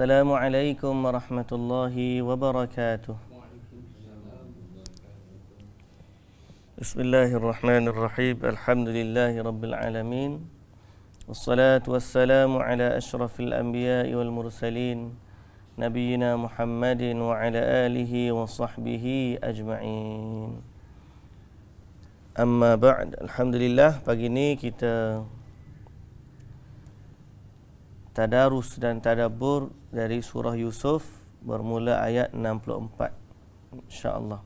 السلام عليكم ورحمة الله وبركاته بسم الله الرحمن الرحيم الحمد لله رب العالمين والصلاة والسلام على أشرف الأنبياء والمرسلين نبينا محمد وعلى آله وصحبه أجمعين أما بعد الحمد لله pagi ini kita tadarus dan tadabbur dari surah Yusuf bermula ayat 64 insyaallah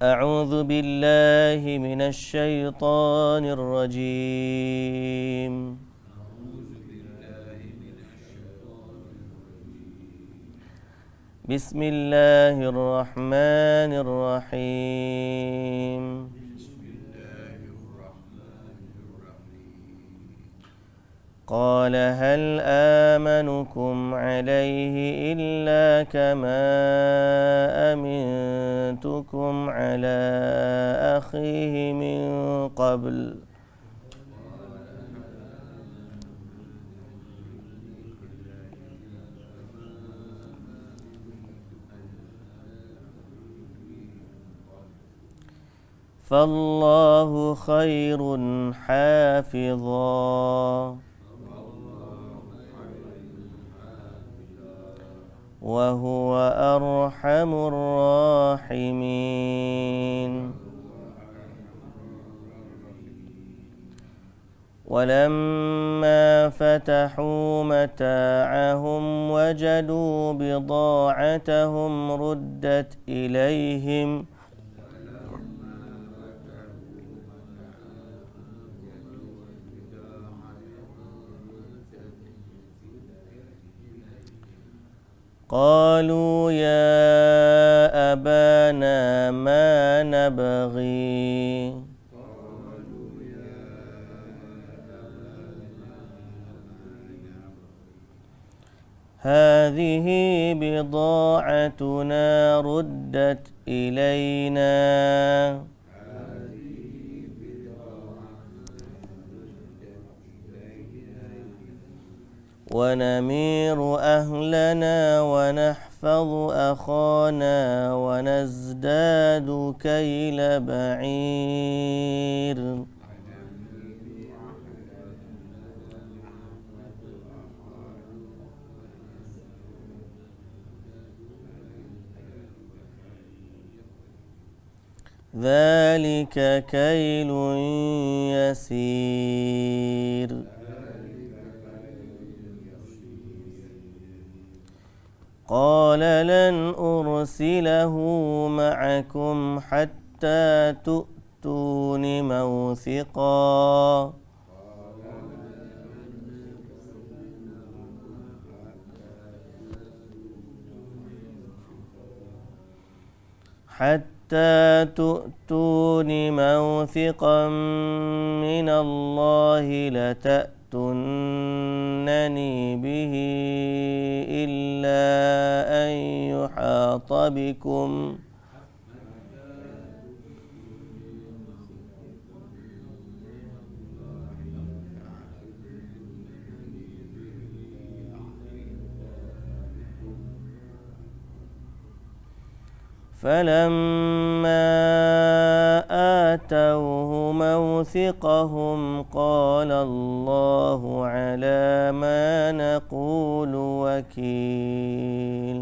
A'udzu billahi minasy syaithanir rajim بسم الله الرحمن الرحيم قال هل آمنكم عليه إلا كما أمنتكم على أخيه من قبل فالله خير حافظاً وهو أرحم الراحمين ولما فتحوا متاعهم وجدوا بضاعتهم ردت إليهم ۖ قالوا يا أبانا ما نبغي هذه بضاعتنا ردت إلينا ونمير أهلنا ونحفظ أخانا ونزداد كيل بعير ذلك كيل يسير قال لن أرسله معكم حتى تؤتون موثقا حتى تؤتون موثقا من الله لتأتون يعنني به إلا أن يحاط بكم فلما آتوا ثقهم قال الله على ما نقول وكيل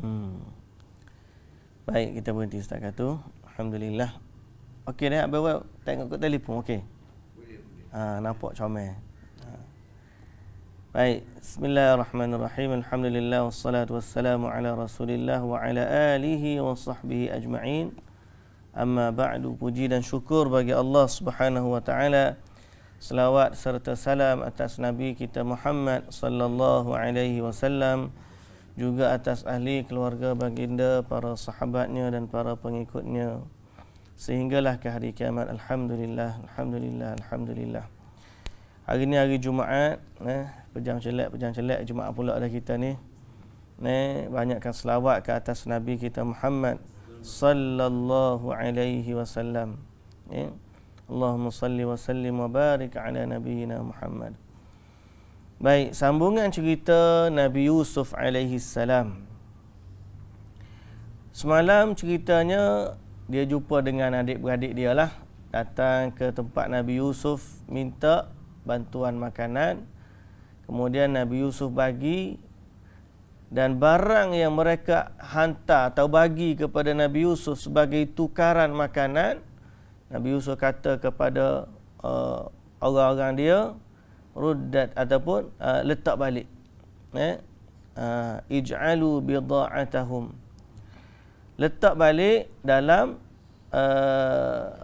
hmm. Baik, kita berhenti setakat tu. Alhamdulillah. Okey dah, abang buat tengok kat telefon. Okey. Ah, ha, nampak comel. Baik, bismillahirrahmanirrahim. Alhamdulillah wassalatu wassalamu ala Rasulillah wa ala alihi wa sahbihi ajma'in. Amma ba'du, puji dan syukur bagi Allah Subhanahu wa taala. Selawat serta salam atas Nabi kita Muhammad sallallahu alaihi wasallam juga atas ahli keluarga baginda, para sahabatnya dan para pengikutnya. Sehinggalah ke hari kiamat. Alhamdulillah, alhamdulillah, alhamdulillah. Hari ini hari Jumaat, eh, pejam celak pejam celak jemaah pula dah kita ni ni banyakkan selawat ke atas nabi kita Muhammad sallallahu alaihi wasallam ya Allahumma salli wa sallim wa barik ala nabiyyina Muhammad baik sambungan cerita Nabi Yusuf alaihi salam semalam ceritanya dia jumpa dengan adik-beradik dia lah datang ke tempat Nabi Yusuf minta bantuan makanan Kemudian Nabi Yusuf bagi dan barang yang mereka hantar atau bagi kepada Nabi Yusuf sebagai tukaran makanan, Nabi Yusuf kata kepada uh, orang-orang dia, ruddat ataupun uh, letak balik. Eh? Uh, ij'alu bida'atahum. Letak balik dalam uh,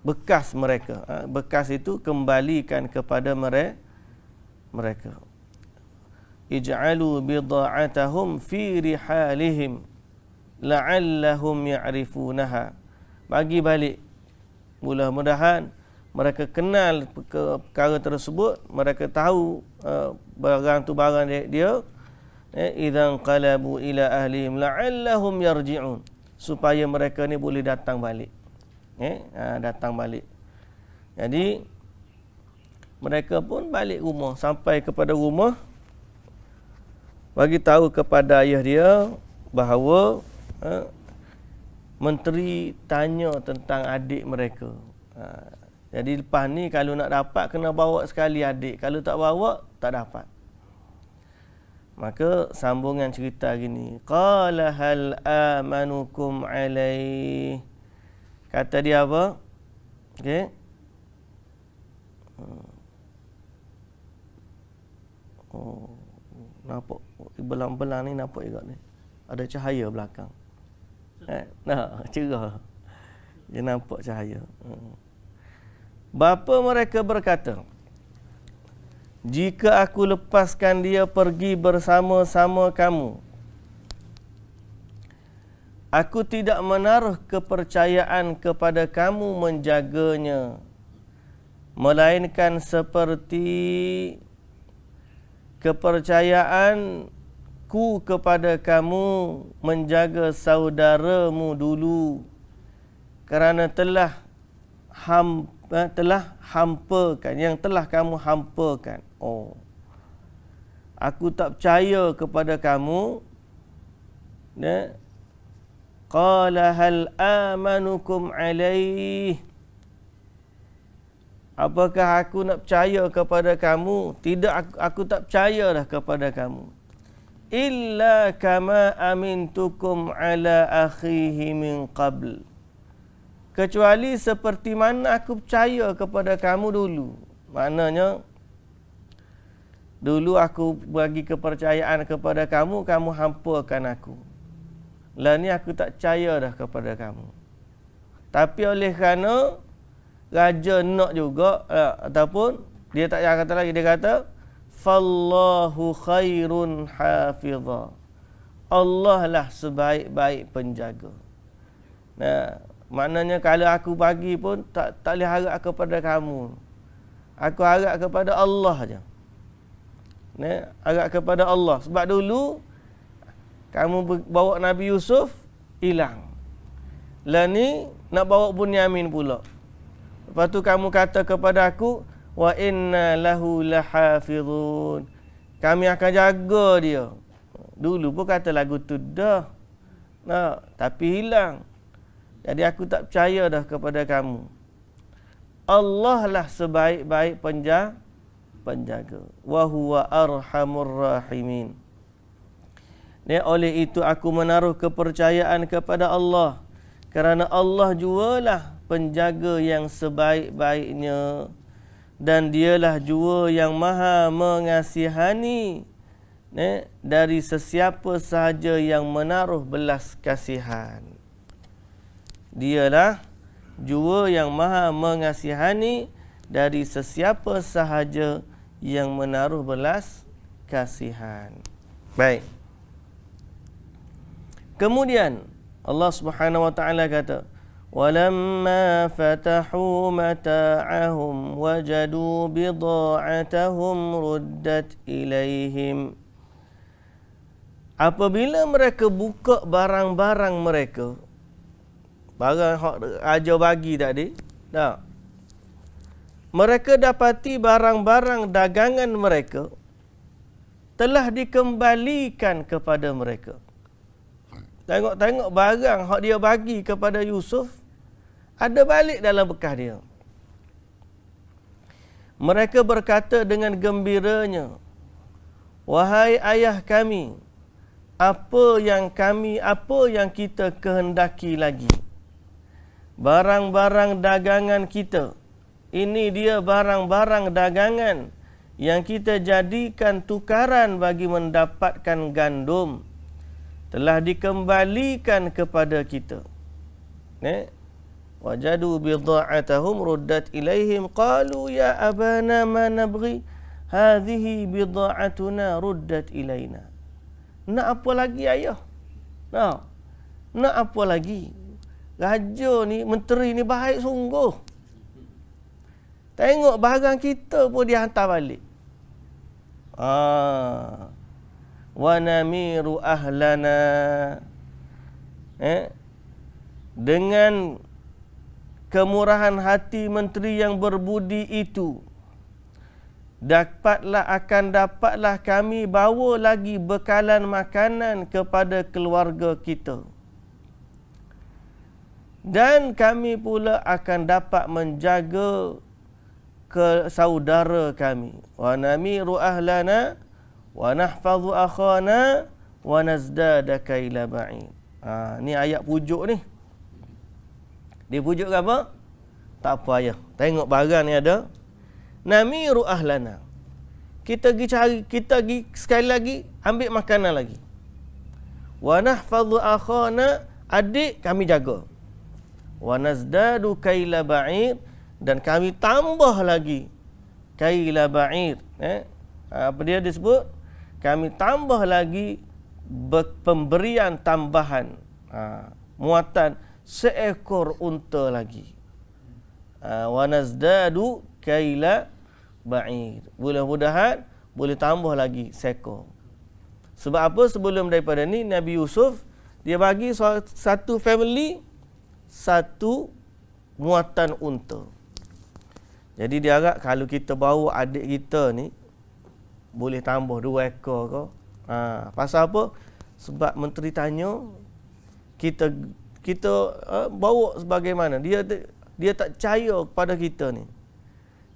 bekas mereka. bekas itu kembalikan kepada mereka mereka ij'alu bida'atahum fi rihalihim la'allahum ya'rifunaha bagi balik mudah-mudahan mereka kenal perkara tersebut mereka tahu eh, barang tu barang dia eh, idzan qalabu ila ahlihim la'allahum yarji'un supaya mereka ni boleh datang balik eh ha, datang balik jadi mereka pun balik rumah sampai kepada rumah bagi tahu kepada ayah dia bahawa ha, menteri tanya tentang adik mereka ha, jadi lepas ni kalau nak dapat kena bawa sekali adik kalau tak bawa tak dapat maka sambungan cerita gini qala hal amanukum alai kata dia apa okey hmm. Oh, nampak belang-belang ni nampak juga ni. Ada cahaya belakang. Eh, nah, cerah. Dia nampak cahaya. Hmm. Bapa mereka berkata, jika aku lepaskan dia pergi bersama-sama kamu, aku tidak menaruh kepercayaan kepada kamu menjaganya, melainkan seperti kepercayaanku kepada kamu menjaga saudaramu dulu kerana telah ham eh, telah hampakan yang telah kamu hampakan oh aku tak percaya kepada kamu ya qala hal amanukum alaihi Apakah aku nak percaya kepada kamu? Tidak aku, aku tak percayalah kepada kamu. Illa kama amintukum ala akhihi min qabl. Kecuali seperti mana aku percaya kepada kamu dulu. Maknanya dulu aku bagi kepercayaan kepada kamu, kamu hampakan aku. Lah ni aku tak percaya dah kepada kamu. Tapi oleh kerana raja nak juga ya, ataupun dia tak yang kata lagi dia kata fallahu khairun hafiza Allah lah sebaik-baik penjaga nah maknanya kalau aku bagi pun tak tak boleh harap kepada kamu aku harap kepada Allah aja nah harap kepada Allah sebab dulu kamu bawa Nabi Yusuf hilang lah ni nak bawa Bunyamin pula Lepas tu kamu kata kepada aku wa inna lahu lahafizun. Kami akan jaga dia. Dulu pun kata lagu tu dah. Nah, tapi hilang. Jadi aku tak percaya dah kepada kamu. Allah lah sebaik-baik penjaga penjaga. Wa huwa arhamur rahimin. Ya, oleh itu aku menaruh kepercayaan kepada Allah. Kerana Allah jualah penjaga yang sebaik-baiknya dan dialah jua yang maha mengasihani eh, dari sesiapa sahaja yang menaruh belas kasihan. Dialah jua yang maha mengasihani dari sesiapa sahaja yang menaruh belas kasihan. Baik. Kemudian Allah Subhanahu Wa Taala kata, ولما فتحوا متاعهم وجدوا بضاعتهم ردت إليهم Apabila mereka buka barang-barang mereka Barang yang Raja bagi tadi Tak mereka dapati barang-barang dagangan mereka telah dikembalikan kepada mereka. Tengok-tengok barang yang dia bagi kepada Yusuf, ada balik dalam bekas dia. Mereka berkata dengan gembiranya, Wahai ayah kami, apa yang kami, apa yang kita kehendaki lagi? Barang-barang dagangan kita, ini dia barang-barang dagangan yang kita jadikan tukaran bagi mendapatkan gandum telah dikembalikan kepada kita. Eh? وجدوا بضاعتهم ردت إليهم قالوا يا أبانا ما نبغي هذه بضاعتنا ردت إلينا nak apa lagi ayah? Nak. Nak apa lagi? Raja ni, menteri ni baik sungguh. Tengok barang kita pun dia hantar balik. Ah. Wa namiru ahlana. Eh? Dengan kemurahan hati menteri yang berbudi itu dapatlah akan dapatlah kami bawa lagi bekalan makanan kepada keluarga kita dan kami pula akan dapat menjaga ke saudara kami wa namiru ahlana wa nahfazu akhana wa nazdada kaila ha, ni ayat pujuk ni dia pujuk apa? Tak apa ya. Tengok barang ni ada. Namiru ahlana. Kita pergi cari, kita pergi sekali lagi ambil makanan lagi. Wa nahfadhu akhana adik kami jaga. Wa nazdadu kayla ba'ir dan kami tambah lagi kayla ba'ir. Eh? Ha, apa dia disebut? Kami tambah lagi pemberian tambahan. Ha, muatan seekor unta lagi. Ah, wa nazdadu kaila ba'ir. Mudah-mudahan boleh tambah lagi seekor. Sebab apa sebelum daripada ni Nabi Yusuf dia bagi satu family satu muatan unta. Jadi dia agak kalau kita bawa adik kita ni boleh tambah dua ekor ke. Ha, pasal apa? Sebab menteri tanya kita kita uh, bawa sebagaimana dia dia tak percaya kepada kita ni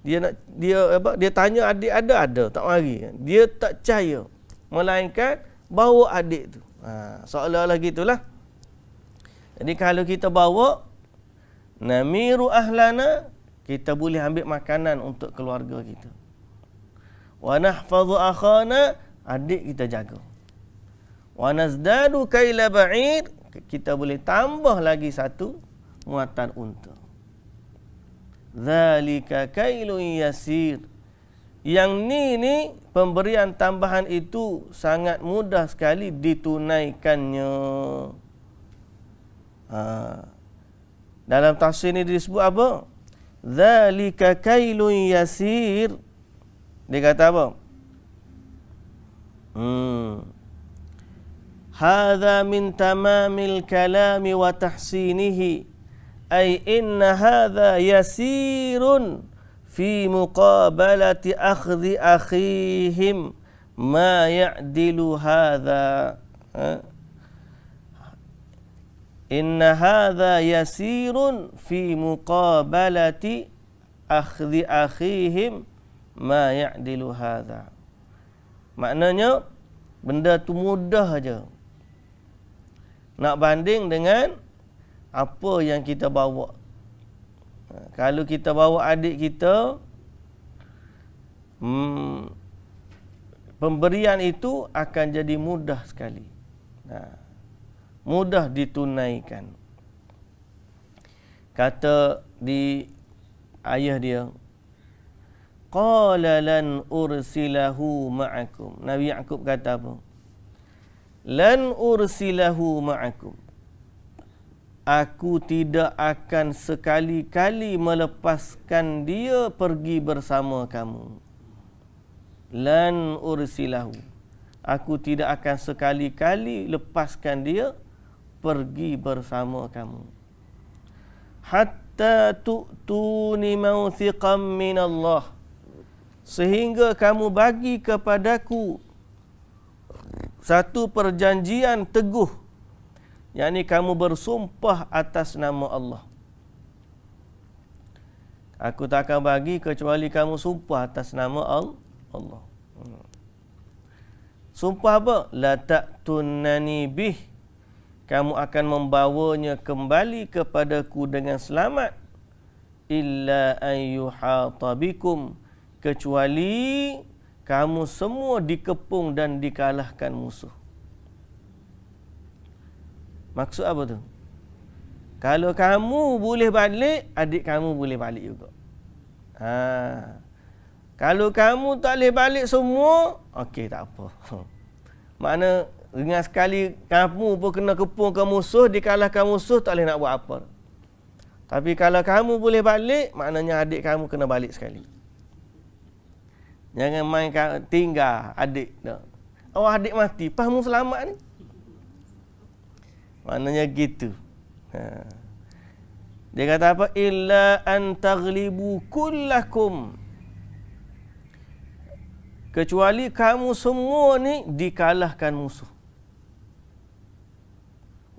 dia nak dia apa dia tanya adik ada ada tak mari dia tak percaya melainkan bawa adik tu ha seolah-olah gitulah jadi kalau kita bawa namiru ahlana kita boleh ambil makanan untuk keluarga kita wa nahfazu akhana adik kita jaga wa nazdadu kaila ba'id kita boleh tambah lagi satu muatan unta. Zalika kailun yasir. Yang ni ni pemberian tambahan itu sangat mudah sekali ditunaikannya. Ha. Dalam tafsir ini disebut apa? Zalika kailun yasir. Dia kata apa? Hmm. هذا من تمام الكلام وتحسينه أي إن هذا يسير في مقابلة أخذ أخيهم ما يعدل هذا إن هذا يسير في مقابلة أخذ أخيهم ما يعدل هذا maknanya benda tu mudah aja nak banding dengan apa yang kita bawa. Ha, kalau kita bawa adik kita, hmm, pemberian itu akan jadi mudah sekali. Nah, ha, mudah ditunaikan. Kata di ayah dia, Qala lan ursilahu ma'akum. Nabi Yaakob kata apa? lan ursilahu ma'akum aku tidak akan sekali-kali melepaskan dia pergi bersama kamu lan ursilahu aku tidak akan sekali-kali lepaskan dia pergi bersama kamu hatta tu'tuni mawthiqan min Allah sehingga kamu bagi kepadaku satu perjanjian teguh yakni kamu bersumpah atas nama Allah aku tak akan bagi kecuali kamu sumpah atas nama Allah hmm. sumpah apa la taqtunani bih kamu akan membawanya kembali kepadaku dengan selamat illa ayyuhatabikum kecuali kamu semua dikepung dan dikalahkan musuh. Maksud apa tu? Kalau kamu boleh balik, adik kamu boleh balik juga. Ha. Kalau kamu tak boleh balik semua, okey tak apa. Mana dengan sekali kamu pun kena kepung ke musuh, dikalahkan musuh, tak boleh nak buat apa. Tapi kalau kamu boleh balik, maknanya adik kamu kena balik sekali. Jangan main tinggal adik. Oh adik mati, pahamu selamat ni. Maknanya gitu. Ha. Dia kata apa? Illa an taglibu kullakum. Kecuali kamu semua ni dikalahkan musuh.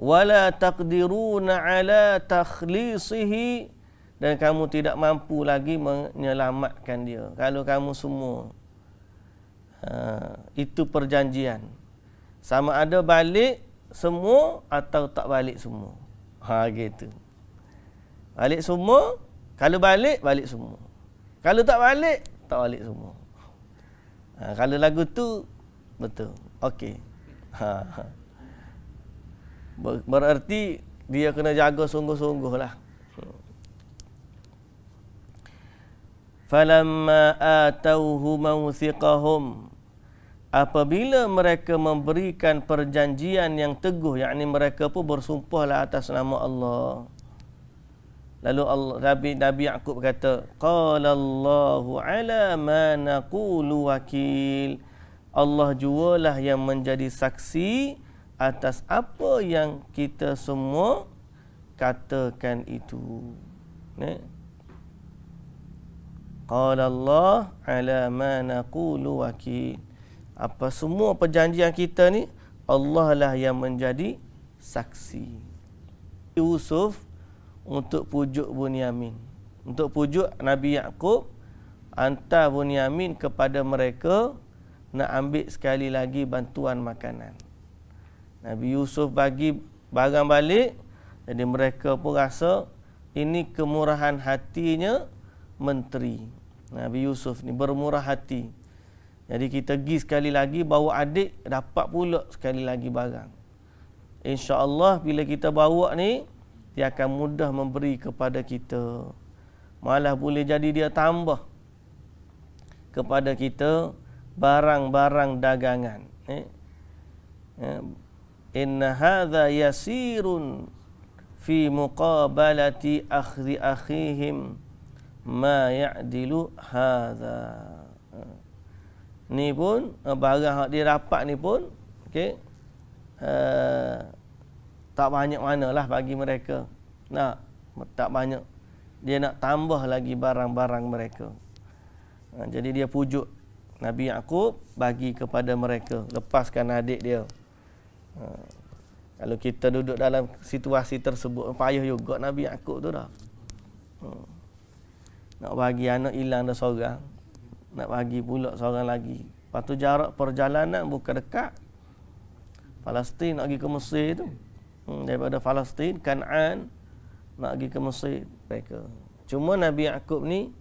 Wala taqdiruna ala takhlisihi dan kamu tidak mampu lagi menyelamatkan dia kalau kamu semua uh, itu perjanjian sama ada balik semua atau tak balik semua ha gitu balik semua kalau balik balik semua kalau tak balik tak balik semua ha, kalau lagu tu betul okey ha, ha. bererti dia kena jaga sungguh sungguh lah. فلما آتوه موثقهم apabila mereka memberikan perjanjian yang teguh yakni mereka pun bersumpahlah atas nama Allah lalu Allah, Nabi Nabi Yaqub kata qala Allahu ala ma naqulu wakil Allah jualah yang menjadi saksi atas apa yang kita semua katakan itu. Nih. Qala Allah ala ma naqulu wakil. Apa semua perjanjian kita ni Allah lah yang menjadi saksi. Yusuf untuk pujuk Bunyamin. Untuk pujuk Nabi Yakub, hantar Bunyamin kepada mereka nak ambil sekali lagi bantuan makanan. Nabi Yusuf bagi barang balik jadi mereka pun rasa ini kemurahan hatinya menteri Nabi Yusuf ni bermurah hati. Jadi kita pergi sekali lagi bawa adik dapat pula sekali lagi barang. Insya Allah bila kita bawa ni dia akan mudah memberi kepada kita. Malah boleh jadi dia tambah kepada kita barang-barang dagangan. Eh? Inna hadha yasirun fi muqabalati akhri akhihim ma ya'dilu hadza ni pun eh, barang hak dirapat ni pun okey uh, tak banyak manalah bagi mereka nak tak banyak dia nak tambah lagi barang-barang mereka uh, jadi dia pujuk Nabi Yaqub bagi kepada mereka lepaskan adik dia uh, kalau kita duduk dalam situasi tersebut payah juga Nabi Yaqub tu dah uh. Nak bagi anak hilang dah seorang. Nak bagi pula seorang lagi. Lepas tu jarak perjalanan bukan dekat. Palestin nak pergi ke Mesir tu. Hmm, daripada Palestin, Kanan nak pergi ke Mesir mereka. Cuma Nabi Yaakob ni